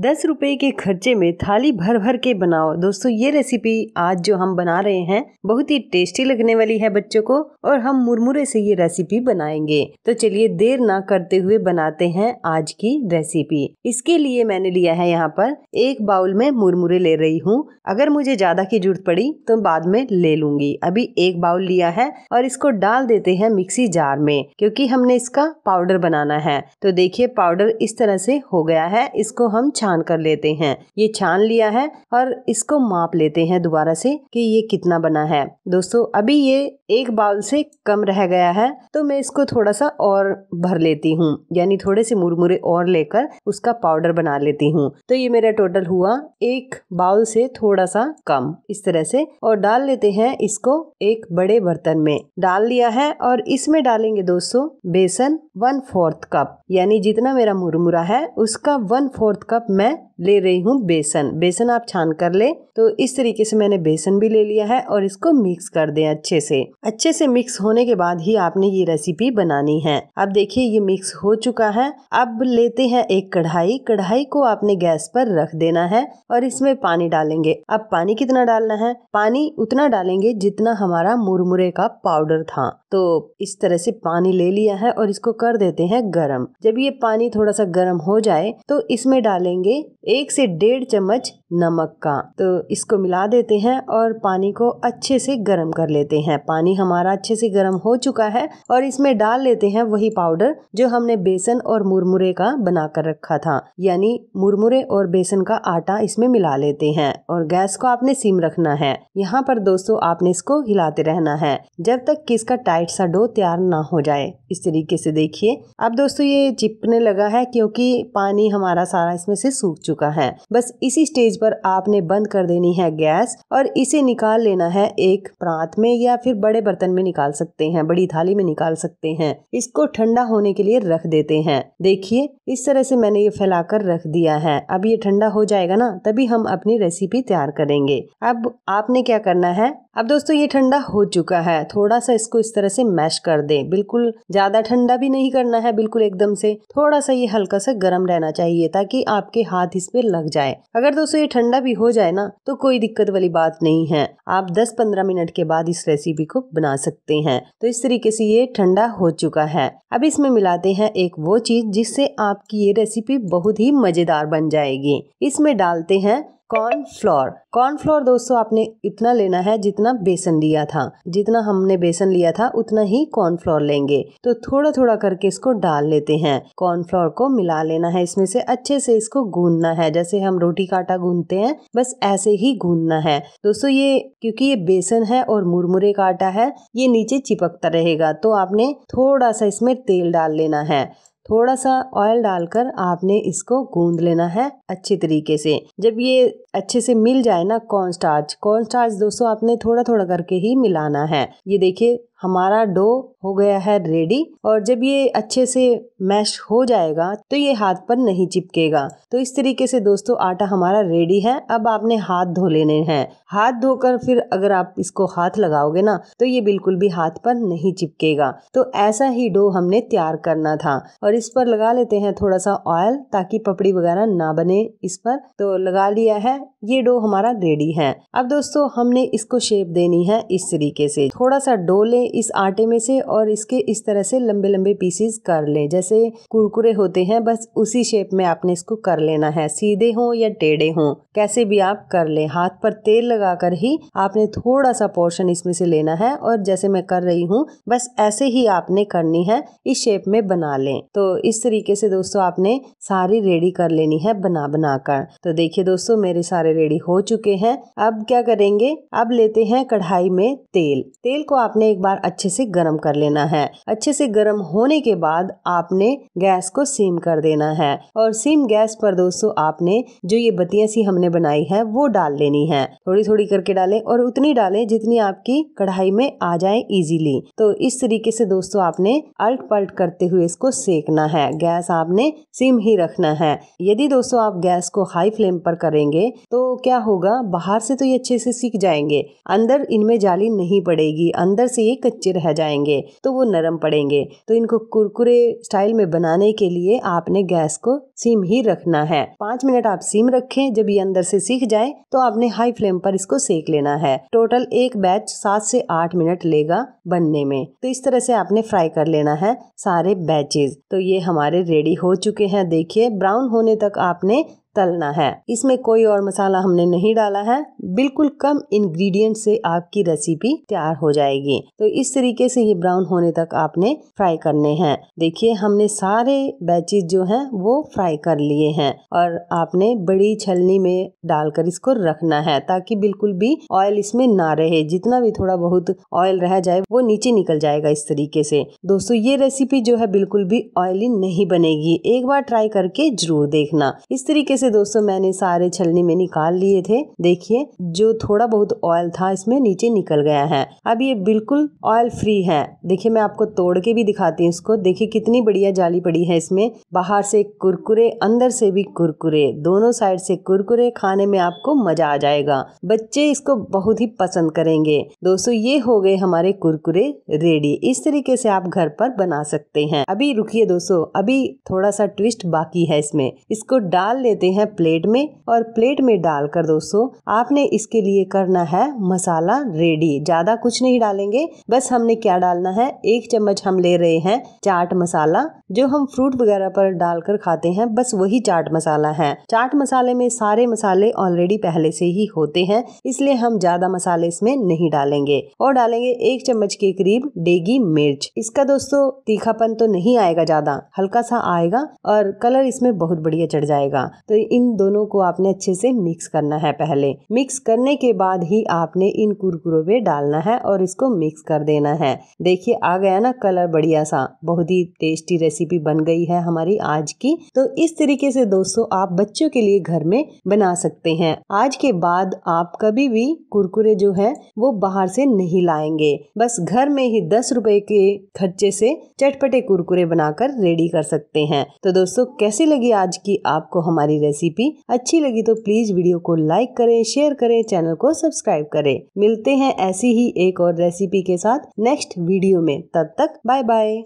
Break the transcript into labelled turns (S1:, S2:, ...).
S1: दस रुपए के खर्चे में थाली भर भर के बनाओ दोस्तों ये रेसिपी आज जो हम बना रहे हैं बहुत ही टेस्टी लगने वाली है बच्चों को और हम मुरमुरे से ये रेसिपी बनाएंगे तो चलिए देर ना करते हुए बनाते हैं आज की रेसिपी इसके लिए मैंने लिया है यहाँ पर एक बाउल में मुरमुरे ले रही हूँ अगर मुझे ज्यादा की जरूरत पड़ी तो बाद में ले लूंगी अभी एक बाउल लिया है और इसको डाल देते हैं मिक्सी जार में क्योंकि हमने इसका पाउडर बनाना है तो देखिये पाउडर इस तरह से हो गया है इसको हम छान कर लेते हैं ये छान लिया है और इसको माप लेते हैं दोबारा से कि ये कितना बना है दोस्तों अभी ये एक बाउल से कम रह गया है तो मैं इसको थोड़ा सा और भर लेती हूँ यानी थोड़े से मुरमुरे और लेकर उसका पाउडर बना लेती हूँ तो ये मेरा टोटल हुआ एक बाउल से थोड़ा सा कम इस तरह से और डाल लेते हैं इसको एक बड़े बर्तन में डाल लिया है और इसमें डालेंगे दोस्तों बेसन वन फोर्थ कप यानी जितना मेरा मुरमुरा है उसका वन फोर्थ कप मैं ले रही हूँ बेसन बेसन आप छान कर ले तो इस तरीके से मैंने बेसन भी ले लिया है और इसको मिक्स कर दें अच्छे से अच्छे से मिक्स होने के बाद ही आपने ये रेसिपी बनानी है अब देखिए ये मिक्स हो चुका है अब लेते हैं एक कढ़ाई कढ़ाई को आपने गैस पर रख देना है और इसमें पानी डालेंगे अब पानी कितना डालना है पानी उतना डालेंगे जितना हमारा मुरमुरे का पाउडर था तो इस तरह से पानी ले लिया है और इसको कर देते हैं गर्म जब ये पानी थोड़ा सा गर्म हो जाए तो इसमें डालेंगे लेंगे एक से डेढ़ चम्मच नमक का तो इसको मिला देते हैं और पानी को अच्छे से गर्म कर लेते हैं पानी हमारा अच्छे से गर्म हो चुका है और इसमें डाल लेते हैं वही पाउडर जो हमने बेसन और मुरमुरे का बना कर रखा था यानी मुरमुरे और बेसन का आटा इसमें मिला लेते हैं और गैस को आपने सिम रखना है यहाँ पर दोस्तों आपने इसको हिलाते रहना है जब तक कि इसका टाइट सा डो तैयार ना हो जाए इस तरीके से देखिए अब दोस्तों ये चिपने लगा है क्योंकि पानी हमारा सारा इसमें से सूख चुका है बस इसी स्टेज पर आपने बंद कर देनी है गैस और इसे निकाल लेना है एक प्रांत में या फिर बड़े बर्तन में निकाल सकते हैं बड़ी थाली में निकाल सकते हैं इसको ठंडा होने के लिए रख देते हैं देखिए इस तरह से मैंने ये फैलाकर रख दिया है अब ये ठंडा हो जाएगा ना तभी हम अपनी रेसिपी तैयार करेंगे अब आपने क्या करना है अब दोस्तों ये ठंडा हो चुका है थोड़ा सा इसको इस तरह से मैश कर दें बिल्कुल ज़्यादा ठंडा भी नहीं करना है बिल्कुल एकदम से थोड़ा सा ये हल्का सा गर्म रहना चाहिए ताकि आपके हाथ इस पे लग जाए अगर दोस्तों ये ठंडा भी हो जाए ना तो कोई दिक्कत वाली बात नहीं है आप 10-15 मिनट के बाद इस रेसिपी को बना सकते हैं तो इस तरीके से ये ठंडा हो चुका है अब इसमें मिलाते हैं एक वो चीज़ जिससे आपकी ये रेसिपी बहुत ही मज़ेदार बन जाएगी इसमें डालते हैं कॉर्न फ्लोर कॉर्न फ्लोर दोस्तों आपने इतना लेना है जितना बेसन लिया था जितना हमने बेसन लिया था उतना ही कॉर्न फ्लोर लेंगे तो थोड़ा थोड़ा करके इसको डाल लेते हैं कॉर्न फ्लोर को मिला लेना है इसमें से अच्छे से इसको गूंदना है जैसे हम रोटी का आटा गूंदते हैं बस ऐसे ही गूंदना है दोस्तों ये क्योंकि ये बेसन है और मुरमुरे का आटा है ये नीचे चिपकता रहेगा तो आपने थोड़ा सा इसमें तेल डाल लेना है थोड़ा सा ऑयल डालकर आपने इसको गूंद लेना है अच्छी तरीके से जब ये अच्छे से मिल जाए ना कॉर्न स्टार्च कॉर्न स्टार्च दोस्तों आपने थोड़ा थोड़ा करके ही मिलाना है ये देखिए हमारा डो हो गया है रेडी और जब ये अच्छे से मैश हो जाएगा तो ये हाथ पर नहीं चिपकेगा तो इस तरीके से दोस्तों आटा हमारा रेडी है अब आपने हाथ धो लेने हैं हाथ धोकर फिर अगर आप इसको हाथ लगाओगे ना तो ये बिल्कुल भी हाथ पर नहीं चिपकेगा तो ऐसा ही डो हमने तैयार करना था और इस पर लगा लेते हैं थोड़ा सा ऑयल ताकि पपड़ी वगैरह ना बने इस पर तो लगा लिया है ये डो हमारा रेडी है अब दोस्तों हमने इसको शेप देनी है इस तरीके से थोड़ा सा डो ले इस आटे में से और इसके इस तरह से लंबे लंबे पीसेस कर लें जैसे कुरकुरे होते हैं बस उसी शेप में आपने इसको कर लेना है सीधे हों या टेढ़े हों कैसे भी आप कर लें हाथ पर तेल लगाकर ही आपने थोड़ा सा पोर्शन इसमें से लेना है और जैसे मैं कर रही हूँ बस ऐसे ही आपने करनी है इस शेप में बना लें तो इस तरीके से दोस्तों आपने सारी रेडी कर लेनी है बना बना कर तो देखिए दोस्तों मेरे सारे रेडी हो चुके हैं अब क्या करेंगे अब लेते हैं कढ़ाई में तेल तेल को आपने एक बार अच्छे से गर्म कर लेना है अच्छे से गर्म होने के बाद आपने गैस को सीम कर देना है और सीम गैस पर दोस्तों आपने जो ये बत्तियां सी हमने बनाई है वो डाल लेनी है थोड़ी थोड़ी करके डालें और उतनी डालें जितनी आपकी कढ़ाई में आ जाए इजीली तो इस तरीके से दोस्तों आपने अल्ट पल्ट करते हुए इसको सेकना है गैस आपने सिम ही रखना है यदि दोस्तों आप गैस को हाई फ्लेम पर करेंगे तो क्या होगा बाहर से तो ये अच्छे से सीख जाएंगे अंदर इनमें जाली नहीं पड़ेगी अंदर से ये कच्चे रह जाएंगे तो वो नरम पड़ेंगे तो इनको कुरकुरे स्टाइल में बनाने के लिए आपने गैस को सीम ही रखना है पाँच मिनट आप सीम रखें जब ये अंदर से सीख जाए तो आपने हाई फ्लेम पर इसको सेक लेना है टोटल एक बैच सात से आठ मिनट लेगा बनने में तो इस तरह से आपने फ्राई कर लेना है सारे बैचेज तो ये हमारे रेडी हो चुके हैं देखिए ब्राउन होने तक आपने तलना है इसमें कोई और मसाला हमने नहीं डाला है बिल्कुल कम इंग्रेडिएंट से आपकी रेसिपी तैयार हो जाएगी तो इस तरीके से ये ब्राउन होने तक आपने फ्राई करने हैं देखिए हमने सारे बैचेज जो हैं वो फ्राई कर लिए हैं और आपने बड़ी छलनी में डालकर इसको रखना है ताकि बिल्कुल भी ऑयल इसमें ना रहे जितना भी थोड़ा बहुत ऑयल रह जाए वो नीचे निकल जाएगा इस तरीके से दोस्तों ये रेसिपी जो है बिल्कुल भी ऑयली नहीं बनेगी एक बार ट्राई करके जरूर देखना इस तरीके से दोस्तों मैंने सारे छलनी में निकाल लिए थे देखिए जो थोड़ा बहुत ऑयल था इसमें नीचे निकल गया है अब ये बिल्कुल ऑयल फ्री है देखिए मैं आपको तोड़ के भी दिखाती हूँ इसको देखिए कितनी बढ़िया जाली पड़ी है इसमें बाहर से कुरकुरे अंदर से भी कुरकुरे दोनों साइड से कुरकुरे खाने में आपको मजा आ जाएगा बच्चे इसको बहुत ही पसंद करेंगे दोस्तों ये हो गए हमारे कुरकुरे रेडी इस तरीके से आप घर पर बना सकते हैं अभी रुकिए दोस्तों अभी थोड़ा सा ट्विस्ट बाकी है इसमें इसको डाल लेते हैं प्लेट में और प्लेट में डालकर दोस्तों आपने इसके लिए करना है मसाला रेडी ज़्यादा कुछ नहीं डालेंगे बस हमने क्या डालना है एक चम्मच हम ले रहे हैं चाट मसाला जो हम फ्रूट वगैरह पर डालकर खाते हैं बस वही चाट मसाला है चाट मसाले में सारे मसाले ऑलरेडी पहले से ही होते हैं इसलिए हम ज्यादा मसाले इसमें नहीं डालेंगे और डालेंगे एक चम्मच के करीब डेगी मिर्च इसका दोस्तों तीखापन तो नहीं आएगा ज्यादा हल्का सा आएगा और कलर इसमें बहुत बढ़िया चढ़ जाएगा तो इन दोनों को आपने अच्छे से मिक्स करना है पहले मिक्स करने के बाद ही आपने इन कुरकुरों पे डालना है और इसको मिक्स कर देना है देखिए आ गया ना कलर बढ़िया सा बहुत ही टेस्टी रेसिपी रेसिपी बन गई है हमारी आज की तो इस तरीके से दोस्तों आप बच्चों के लिए घर में बना सकते हैं आज के बाद आप कभी भी कुरकुरे जो है वो बाहर से नहीं लाएंगे बस घर में ही दस रुपए के खर्चे से चटपटे कुरकुरे बनाकर रेडी कर सकते हैं तो दोस्तों कैसी लगी आज की आपको हमारी रेसिपी अच्छी लगी तो प्लीज वीडियो को लाइक करें शेयर करें चैनल को सब्सक्राइब करें मिलते हैं ऐसी ही एक और रेसिपी के साथ नेक्स्ट वीडियो में तब तक बाय बाय